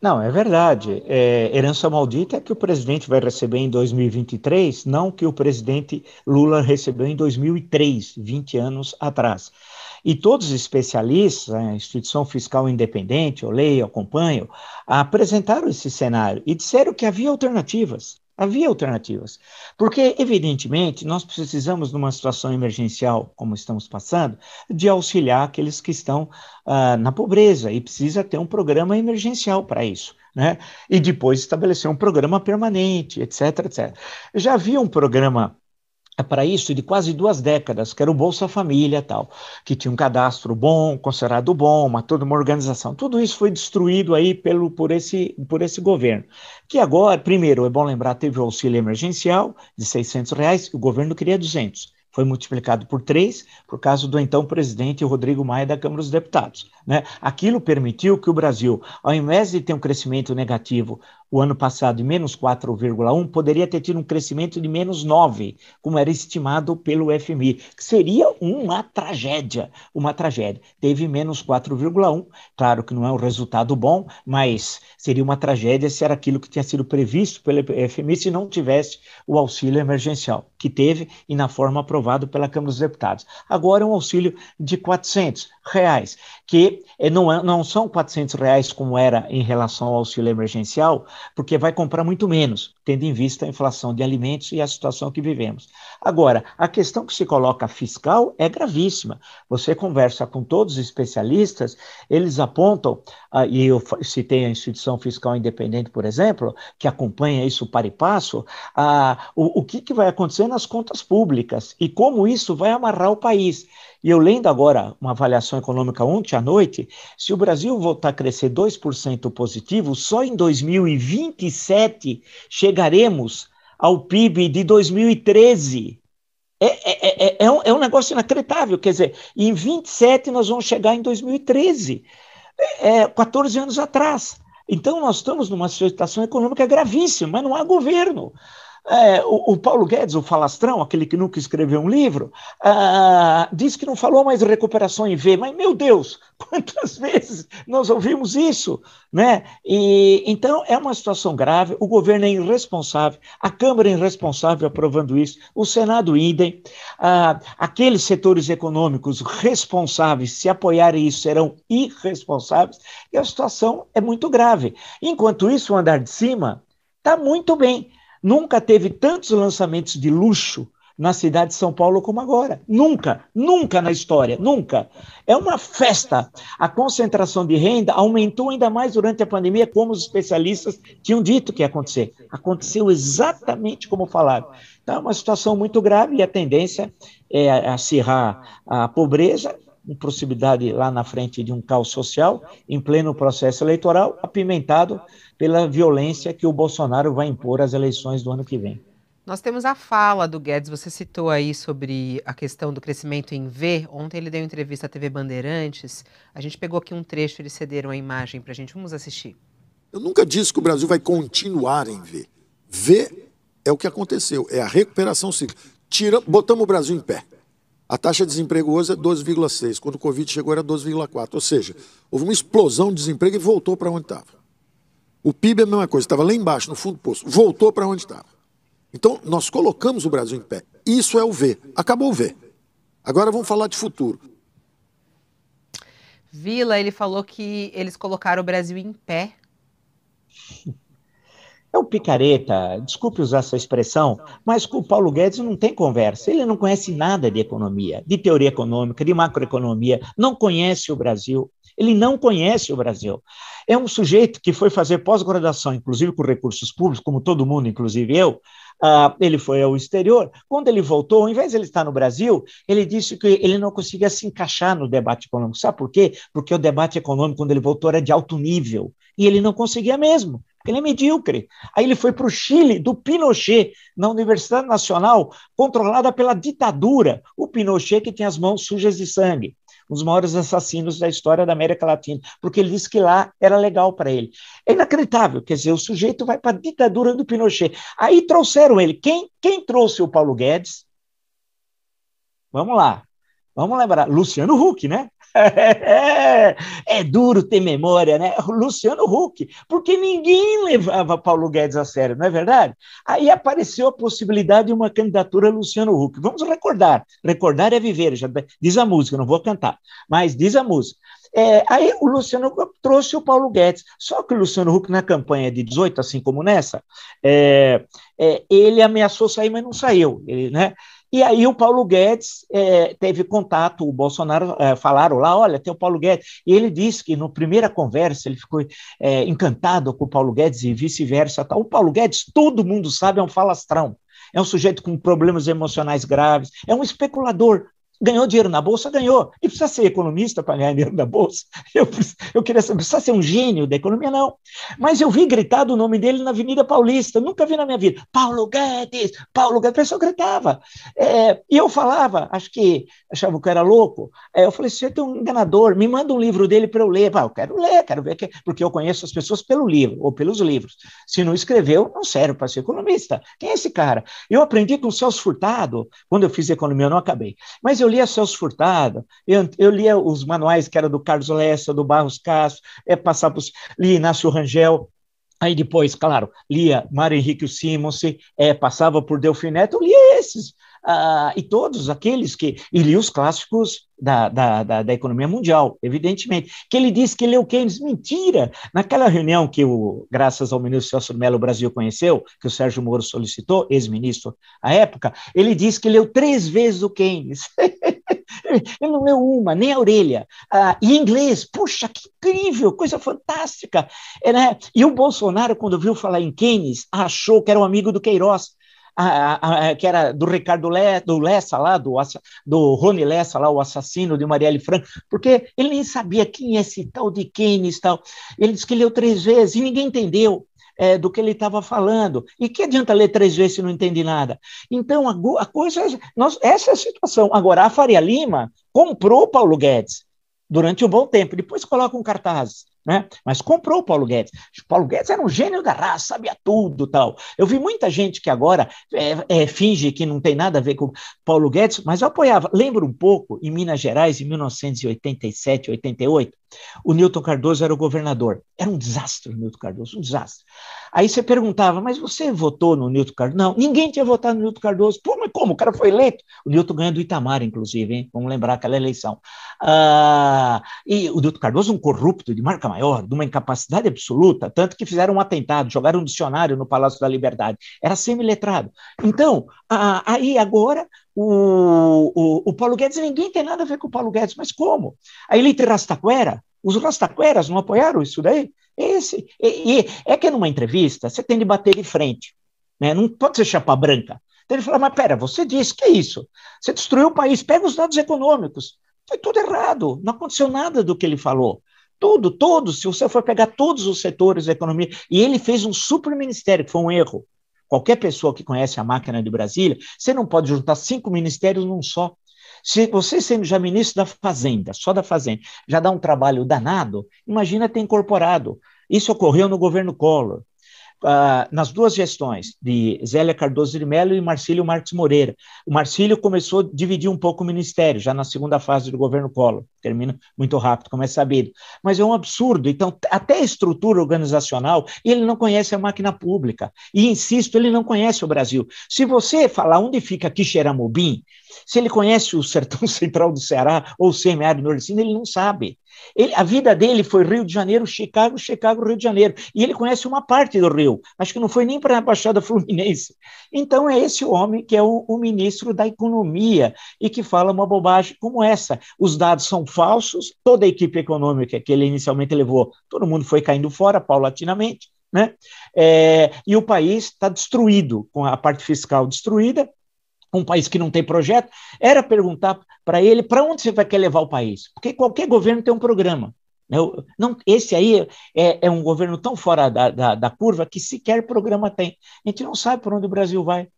Não, é verdade. É, herança maldita é que o presidente vai receber em 2023, não que o presidente Lula recebeu em 2003, 20 anos atrás. E todos os especialistas, né, a instituição fiscal independente, eu leio, acompanho, apresentaram esse cenário e disseram que havia alternativas. Havia alternativas. Porque, evidentemente, nós precisamos, numa situação emergencial como estamos passando, de auxiliar aqueles que estão uh, na pobreza e precisa ter um programa emergencial para isso. Né? E depois estabelecer um programa permanente, etc, etc. Já havia um programa é para isso de quase duas décadas, que era o Bolsa Família tal, que tinha um cadastro bom, considerado bom, uma, toda uma organização. Tudo isso foi destruído aí pelo, por, esse, por esse governo, que agora, primeiro, é bom lembrar, teve o auxílio emergencial de 600 reais, o governo queria 200 foi multiplicado por três por causa do então presidente Rodrigo Maia da Câmara dos Deputados. Né? Aquilo permitiu que o Brasil, ao invés de ter um crescimento negativo o ano passado de menos 4,1, poderia ter tido um crescimento de menos 9, como era estimado pelo FMI, que seria uma tragédia, uma tragédia. Teve menos 4,1, claro que não é um resultado bom, mas seria uma tragédia se era aquilo que tinha sido previsto pelo FMI se não tivesse o auxílio emergencial, que teve e na forma aprovada pela Câmara dos Deputados. Agora um auxílio de 400 reais, que é, não, é, não são 400 reais como era em relação ao auxílio emergencial, porque vai comprar muito menos, tendo em vista a inflação de alimentos e a situação que vivemos. Agora, a questão que se coloca fiscal é gravíssima. Você conversa com todos os especialistas, eles apontam, ah, e eu citei a Instituição Fiscal Independente, por exemplo, que acompanha isso para e passo, ah, o, que vai acontecer nas contas públicas e como isso vai amarrar o país. E eu lendo agora uma avaliação econômica ontem à noite, se o Brasil voltar a crescer 2% positivo, só em 2027 chegaremos ao PIB de 2013. É é, é, é, é, um, é um negócio inacreditável. Quer dizer, em 27 nós vamos chegar em 2013, é, 14 é, anos atrás. Então, nós estamos numa situação econômica gravíssima, mas não há governo. É, o, o, Paulo Guedes, o falastrão, aquele que nunca escreveu um livro, ah, disse que não falou mais de recuperação em V, mas, meu Deus, quantas vezes nós ouvimos isso? Né? E, então, é uma situação grave, o governo é irresponsável, a Câmara é irresponsável aprovando isso, o Senado idem, ah, aqueles setores econômicos responsáveis, se apoiarem isso, serão irresponsáveis, e a situação é muito grave. Enquanto isso, o andar de cima está muito bem. Nunca teve tantos lançamentos de luxo na cidade de São Paulo como agora. Nunca, nunca na história, nunca. É uma festa. A concentração de renda aumentou ainda mais durante a pandemia, como os especialistas tinham dito que ia acontecer. Aconteceu exatamente como falaram. Então, é uma situação muito grave e a tendência é acirrar a pobreza proximidade lá na frente de um caos social, em pleno processo eleitoral, apimentado pela violência que o Bolsonaro vai impor às eleições do ano que vem. Nós temos a fala do Guedes, você citou aí sobre a questão do crescimento em V. Ontem ele deu entrevista à TV Bandeirantes. A gente pegou aqui um trecho, eles cederam a imagem para a gente. Vamos assistir. Eu nunca disse que o Brasil vai continuar em V. V é o que aconteceu, é a recuperação cíclica. Tira, botamos o Brasil em pé. A taxa de desemprego hoje é 12,6%. Quando o Covid chegou era 12,4%. Ou seja, houve uma explosão de desemprego e voltou para onde estava. O PIB é a mesma coisa, estava lá embaixo, no fundo do poço, voltou para onde estava. Então, nós colocamos o Brasil em pé. Isso é o V. Acabou o V. Agora vamos falar de futuro. Vila, ele falou que eles colocaram o Brasil em pé. É o picareta, desculpe usar essa expressão, mas com o Paulo Guedes não tem conversa. Ele não conhece nada de economia, de teoria econômica, de macroeconomia, não conhece o Brasil. Ele não conhece o Brasil. É um sujeito que foi fazer pós-graduação, inclusive com recursos públicos, como todo mundo, inclusive eu. Uh, ele foi ao exterior. Quando ele voltou, ao invés de ele estar no Brasil, ele disse que ele não conseguia se encaixar no debate econômico. Sabe por quê? Porque o debate econômico, quando ele voltou, era de alto nível. E ele não conseguia mesmo, porque ele é medíocre. Aí ele foi para o Chile, do Pinochet, na Universidade Nacional, controlada pela ditadura. O Pinochet que tem as mãos sujas de sangue um dos maiores assassinos da história da América Latina, porque ele disse que lá era legal para ele. É inacreditável, quer dizer, o sujeito vai para a ditadura do Pinochet. Aí trouxeram ele. Quem, quem trouxe o Paulo Guedes? Vamos lá, vamos lembrar. Luciano Huck, né? É, é duro ter memória, né? Luciano Huck, porque ninguém levava Paulo Guedes a sério, não é verdade? Aí apareceu a possibilidade de uma candidatura Luciano Huck. Vamos recordar. Recordar é viver, já diz a música, não vou cantar, mas diz a música. É, aí o Luciano Huck trouxe o Paulo Guedes. Só que o Luciano Huck, na campanha de 18, assim como nessa, é, é, ele ameaçou sair, mas não saiu. Ele, né? E aí o Paulo Guedes é, teve contato, o Bolsonaro é, falaram lá, olha, tem o Paulo Guedes. E ele disse que na primeira conversa ele ficou é, encantado com o Paulo Guedes e vice-versa. O Paulo Guedes, todo mundo sabe, é um falastrão. É um sujeito com problemas emocionais graves, é um especulador, Ganhou dinheiro na Bolsa? Ganhou. E precisa ser economista para ganhar dinheiro na Bolsa? Eu, eu queria saber, precisa ser um gênio da economia? Não. Mas eu vi gritado o nome dele na Avenida Paulista, nunca vi na minha vida. Paulo Guedes, Paulo Guedes, a pessoa gritava. É, e eu falava, acho que achava que eu era louco, é, eu falei, você tem é um enganador, me manda um livro dele para eu ler. Ah, eu quero ler, quero ver, que... porque eu conheço as pessoas pelo livro, ou pelos livros. Se não escreveu, não serve para ser economista. Quem é esse cara? Eu aprendi com o Celso Furtado, quando eu fiz economia, eu não acabei. Mas eu lia Celso Furtado, eu, eu lia os manuais que era do Carlos Lessa, do Barros Castro, é, passava por, lia Inácio Rangel, Aí depois, claro, lia Mário Henrique Simons, é, passava por Delfim Neto, eu lia esses, ah, e todos aqueles que. E lia os clássicos da, da, da, da, economia mundial, evidentemente. Que ele disse que leu Keynes, mentira! Naquela reunião que, o, graças ao ministro Celso Melo, o Brasil conheceu, que o Sérgio Moro solicitou, ex-ministro à época, ele disse que leu três vezes o Keynes. ele não leu é uma, nem a orelha. Ah, e inglês, puxa, que incrível, coisa fantástica. É, né? E o Bolsonaro, quando viu falar em Keynes, achou que era um amigo do Queiroz. Ah, ah, ah, que era do Ricardo Le, do Lessa lá, do, do Rony Lessa lá, o assassino de Marielle Franco, porque ele nem sabia quem é esse tal de Keynes tal. Ele disse que leu três vezes e ninguém entendeu é, do que ele estava falando. E que adianta ler três vezes se não entende nada? Então, a, a coisa. É Nós, essa é a situação. Agora, a Faria Lima comprou Paulo Guedes durante um bom tempo, depois coloca um cartaz. Né? Mas comprou o Paulo Guedes. O Paulo Guedes era um gênio da raça, sabia tudo tal. Eu vi muita gente que agora é, é, finge que não tem nada a ver com Paulo Guedes, mas eu apoiava. Lembro um pouco, em Minas Gerais, em 1987, 88, o Newton Cardoso era o governador. Era um desastre o Newton Cardoso, um desastre. Aí você perguntava, mas você votou no Newton Cardoso? Não, ninguém tinha votado no Newton Cardoso. Pô, mas como? O cara foi eleito. O Newton ganha do Itamar, inclusive, hein? Vamos lembrar aquela eleição. Ah, e o Newton Cardoso, um corrupto de marca maior, de uma incapacidade absoluta, tanto que fizeram um atentado, jogaram um dicionário no Palácio da Liberdade. Era semi-letrado. Então, ah, aí agora o, o, o, Paulo Guedes, ninguém tem nada a ver com o Paulo Guedes, mas como? A elite rastaquera, os rastaqueras não apoiaram isso daí? Esse, e, e, é que numa entrevista você tem de bater de frente, né? não pode ser chapa branca. Tem de falar, mas pera, você disse que é isso, você destruiu o país, pega os dados econômicos, foi tudo errado, não aconteceu nada do que ele falou. Tudo, todos, se você for pegar todos os setores da economia, e ele fez um super ministério, que foi um erro, Qualquer pessoa que conhece a máquina de Brasília, você não pode juntar cinco ministérios num só. Se você sendo já ministro da Fazenda, só da Fazenda, já dá um trabalho danado, imagina ter incorporado. Isso ocorreu no governo Collor uh, nas duas gestões, de Zélia Cardoso de Mello e Marcílio Marques Moreira. O Marcílio começou a dividir um pouco o ministério, já na segunda fase do governo Collor, termina muito rápido, como é sabido. Mas é um absurdo. Então, até a estrutura organizacional, ele não conhece a máquina pública. E, insisto, ele não conhece o Brasil. Se você falar onde fica Quixeramobim, se ele conhece o sertão central do Ceará ou o semiárido nordestino, ele não sabe. Ele, a vida dele foi Rio de Janeiro, Chicago, Chicago, Rio de Janeiro. E ele conhece uma parte do Rio, acho que não foi nem para a Baixada Fluminense. Então é esse homem que é o, o, ministro da Economia e que fala uma bobagem como essa. Os dados são falsos, toda a equipe econômica que ele inicialmente levou, todo mundo foi caindo fora paulatinamente. Né? É, e o país está destruído, com a parte fiscal destruída, um país que não tem projeto, era perguntar para ele para onde você vai querer levar o país. Porque qualquer governo tem um programa. Eu, não, esse aí é, é, um governo tão fora da, da, da curva que sequer programa tem. A gente não sabe para onde o Brasil vai.